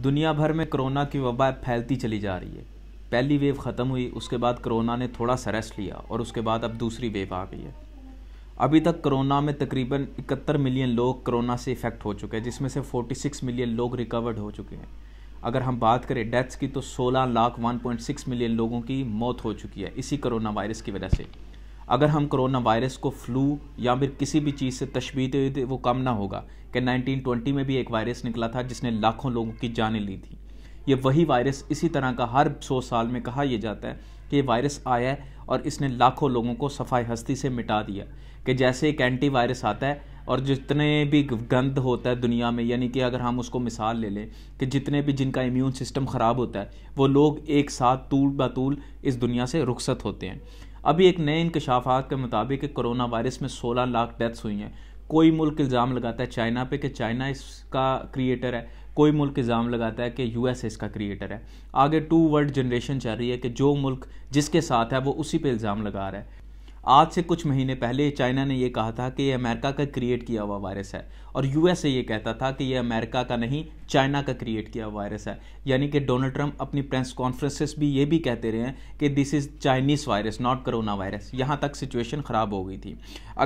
दुनिया भर में कोरोना की वबा फैलती चली जा रही है पहली वेव ख़त्म हुई उसके बाद कोरोना ने थोड़ा सा रेस्ट लिया और उसके बाद अब दूसरी वेव आ गई है अभी तक कोरोना में तकरीबन इकहत्तर मिलियन लोग कोरोना से इफ़ेक्ट हो चुके हैं जिसमें से 46 मिलियन लोग रिकवर्ड हो चुके हैं अगर हम बात करें डेथ्स की तो 16 लाख 1.6 मिलियन लोगों की मौत हो चुकी है इसी कोरोना वायरस की वजह से अगर हम कोरोना वायरस को फ्लू या फिर किसी भी चीज़ से तशबी दे वो कम ना होगा कि 1920 में भी एक वायरस निकला था जिसने लाखों लोगों की जानें ली थी ये वही वायरस इसी तरह का हर सौ साल में कहा यह जाता है कि ये वायरस आया है और इसने लाखों लोगों को सफाई हस्ती से मिटा दिया कि जैसे एक एंटी वायरस आता है और जितने भी गंद होता है दुनिया में यानी कि अगर हम उसको मिसाल ले लें कि जितने भी जिनका इम्यून सिस्टम ख़राब होता है वो लोग एक साथ तूल बतूल इस दुनिया से रुखसत होते हैं अभी एक नए इंकशाफात के मुताबिक कोरोना वायरस में 16 लाख डेथ्स हुई हैं कोई मुल्क इल्ज़ाम लगाता है चाइना पे कि चाइना इसका क्रिएटर है कोई मुल्क इल्ज़ाम लगाता है कि यूएस इसका क्रिएटर है आगे टू वर्ल्ड जनरेशन चल रही है कि जो मुल्क जिसके साथ है वो उसी पे इल्ज़ाम लगा रहा है आज से कुछ महीने पहले चाइना ने यह कहा था कि यह अमेरिका का क्रिएट किया हुआ वायरस है और यूएसए ये कहता था कि यह अमेरिका का नहीं चाइना का क्रिएट किया हुआ वायरस है यानी कि डोनाल्ड ट्रंप अपनी प्रेस कॉन्फ्रेंसेस भी ये भी कहते रहे हैं कि this is Chinese virus not corona virus यहाँ तक सिचुएशन ख़राब हो गई थी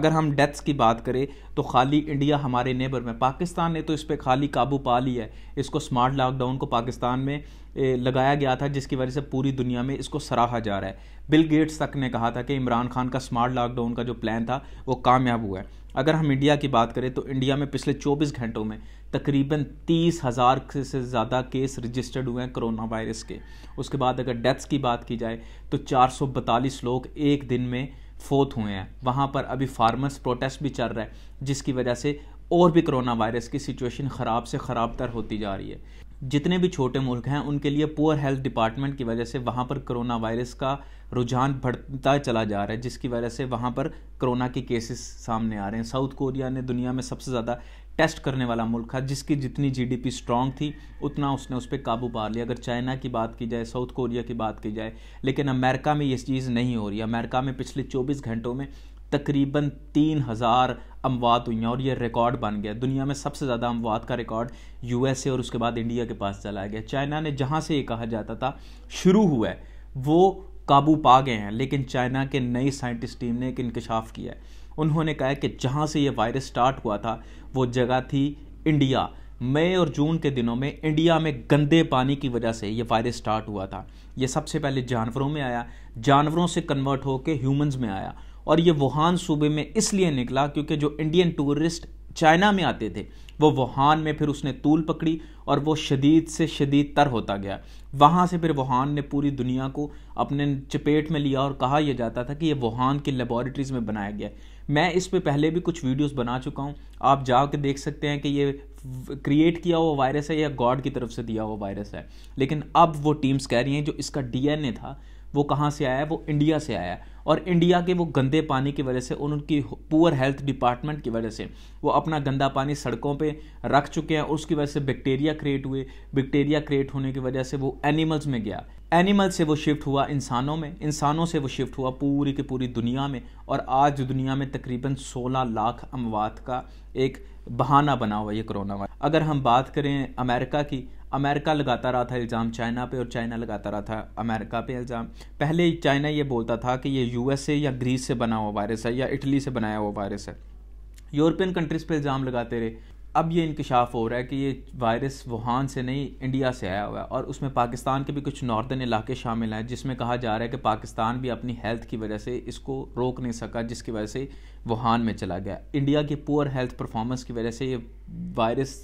अगर हम डेथ्स की बात करें तो खाली इंडिया हमारे नेबर में पाकिस्तान ने तो इस पर खाली काबू पा लिया है इसको स्मार्ट लॉकडाउन को पाकिस्तान में लगाया गया था जिसकी वजह से पूरी दुनिया में इसको सराहा जा रहा है बिल गेट्स तक ने कहा था कि इमरान खान का स्मार्ट लॉकडाउन का जो प्लान था वो कामयाब हुआ है अगर हम इंडिया की बात करें तो इंडिया में पिछले 24 घंटों में तकरीबन तीस हज़ार से ज़्यादा केस रजिस्टर्ड हुए हैं कोरोना वायरस के उसके बाद अगर डेथ्स की बात की जाए तो चार लोग एक दिन में फोत हुए हैं वहाँ पर अभी फार्मर्स प्रोटेस्ट भी चल रहा है जिसकी वजह से और भी कोरोना वायरस की सिचुएशन ख़राब से ख़राब तर होती जा रही है जितने भी छोटे मुल्क हैं उनके लिए पुअर हेल्थ डिपार्टमेंट की वजह से वहाँ पर कोरोना वायरस का रुझान बढ़ता चला जा रहा है जिसकी वजह से वहाँ पर कोरोना के केसेस सामने आ रहे हैं साउथ कोरिया ने दुनिया में सबसे ज़्यादा टेस्ट करने वाला मुल्क था जिसकी जितनी जीडीपी स्ट्रांग थी उतना उसने उस पर काबू पा लिया अगर चाइना की बात की जाए साउथ कोरिया की बात की जाए लेकिन अमेरिका में ये चीज़ नहीं हो रही अमेरिका में पिछले चौबीस घंटों में तकरीबन तीन हज़ार अमवात हुई हैं और ये रिकॉर्ड बन गया दुनिया में सबसे ज़्यादा अमवात का रिकॉर्ड यूएसए और उसके बाद इंडिया के पास चलाया गया चाइना ने जहाँ से ये कहा जाता था शुरू हुआ है वो काबू पा गए हैं लेकिन चाइना के नई साइंटिस्ट टीम ने एक इंकशाफ किया है उन्होंने कहा है कि जहाँ से ये वायरस स्टार्ट हुआ था वो जगह थी इंडिया मई और जून के दिनों में इंडिया में गंदे पानी की वजह से ये वायरस स्टार्ट हुआ था ये सबसे पहले जानवरों में आया जानवरों से कन्वर्ट होकर ह्यूमंस में आया और ये वुहान सूबे में इसलिए निकला क्योंकि जो इंडियन टूरिस्ट चाइना में आते थे वो वुहान में फिर उसने तूल पकड़ी और वो शदीद से शदीद तर होता गया वहाँ से फिर वुहान ने पूरी दुनिया को अपने चपेट में लिया और कहा यह जाता था कि ये वुहान की लेबॉरेटरीज़ में बनाया गया मैं इस पर पहले भी कुछ वीडियोस बना चुका हूँ आप जाके देख सकते हैं कि ये क्रिएट किया हुआ वायरस है या गॉड की तरफ से दिया हुआ वायरस है लेकिन अब वो टीम्स कह रही हैं जो इसका डीएनए था वो कहाँ से आया है वो इंडिया से आया है और इंडिया के वो गंदे पानी की वजह से उन उनकी पुअर हेल्थ डिपार्टमेंट की वजह से वो अपना गंदा पानी सड़कों पे रख चुके हैं उसकी वजह से बैक्टीरिया क्रिएट हुए बैक्टीरिया क्रिएट होने की वजह से वो एनिमल्स में गया एनिमल से वो शिफ्ट हुआ इंसानों में इंसानों से वो शिफ्ट हुआ पूरी की पूरी दुनिया में और आज दुनिया में तकरीबन सोलह लाख अमवात का एक बहाना बना हुआ ये कोरोना वायरस अगर हम बात करें अमेरिका की अमेरिका लगाता रहा था इल्ज़ाम चाइना पे और चाइना लगाता रहा था अमेरिका पे इल्ज़ाम पहले चाइना ये बोलता था कि ये यूएसए या ग्रीस से बना हुआ वायरस है या इटली से बनाया हुआ वायरस है यूरोपियन कंट्रीज़ पे इल्ज़ाम लगाते रहे अब ये इंकशाफ हो रहा है कि ये वायरस वुहान से नहीं इंडिया से आया हुआ है और उसमें पाकिस्तान के भी कुछ नॉर्दर्न इलाके शामिल हैं जिसमें कहा जा रहा है कि पाकिस्तान भी अपनी हेल्थ की वजह से इसको रोक नहीं सका जिसकी वजह से वुहान में चला गया इंडिया की पुअर हेल्थ परफॉर्मेंस की वजह से ये वायरस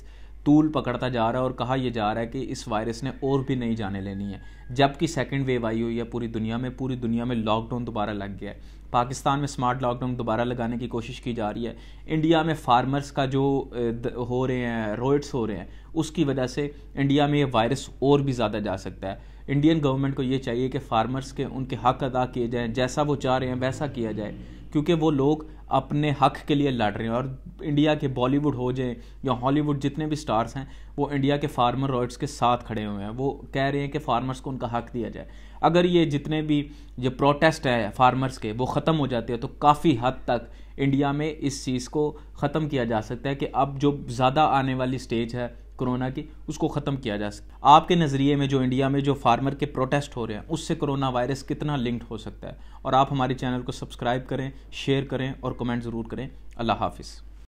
तूल पकड़ता जा रहा है और कहा यह जा रहा है कि इस वायरस ने और भी नहीं जाने लेनी है जबकि सेकेंड वेव आई हुई है पूरी दुनिया में पूरी दुनिया में लॉकडाउन दोबारा लग गया है पाकिस्तान में स्मार्ट लॉकडाउन दोबारा लगाने की कोशिश की जा रही है इंडिया में फार्मर्स का जो हो रहे हैं रोइट्स हो रहे हैं उसकी वजह से इंडिया में ये वायरस और भी ज़्यादा जा सकता है इंडियन गवर्नमेंट को ये चाहिए कि फार्मर्स के उनके हक अदा किए जाएँ जैसा वो चाह रहे हैं वैसा किया जाए क्योंकि वो लोग अपने हक के लिए लड़ रहे हैं और इंडिया के बॉलीवुड हो जाए या हॉलीवुड जितने भी स्टार्स हैं वो इंडिया के फार्मर राइट्स के साथ खड़े हुए हैं वो कह रहे हैं कि फार्मर्स को उनका हक दिया जाए अगर ये जितने भी जो प्रोटेस्ट है फार्मर्स के वो ख़त्म हो जाते हैं तो काफ़ी हद तक इंडिया में इस चीज़ को ख़त्म किया जा सकता है कि अब जो ज़्यादा आने वाली स्टेज है कोरोना की उसको ख़त्म किया जा सके आपके नज़रिए में जो इंडिया में जो फार्मर के प्रोटेस्ट हो रहे हैं उससे कोरोना वायरस कितना लिंक्ड हो सकता है और आप हमारे चैनल को सब्सक्राइब करें शेयर करें और कमेंट ज़रूर करें अल्लाह हाफिज़